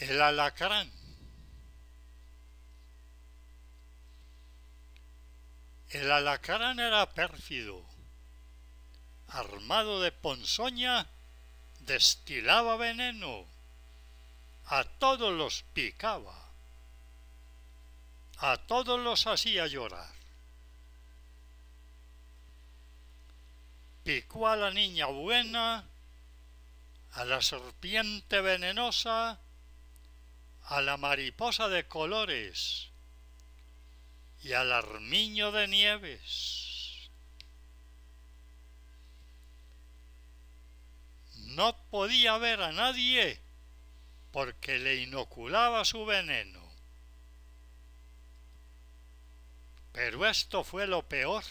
el alacrán. El alacrán era pérfido, armado de ponzoña, destilaba veneno, a todos los picaba, a todos los hacía llorar. Picó a la niña buena, a la serpiente venenosa, a la mariposa de colores y al armiño de nieves. No podía ver a nadie porque le inoculaba su veneno. Pero esto fue lo peor.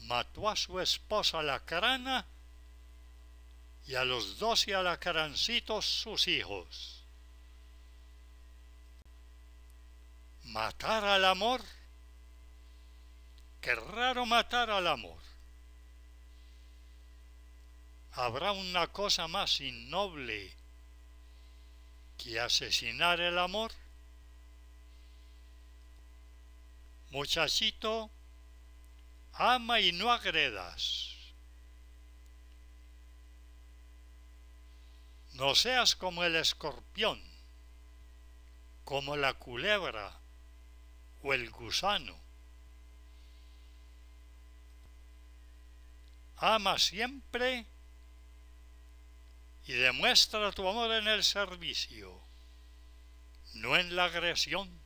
Mató a su esposa la crana y a los doce alacrancitos sus hijos. matar al amor. Qué raro matar al amor. ¿Habrá una cosa más innoble que asesinar el amor? Muchachito, ama y no agredas. No seas como el escorpión, como la culebra o el gusano. Ama siempre y demuestra tu amor en el servicio, no en la agresión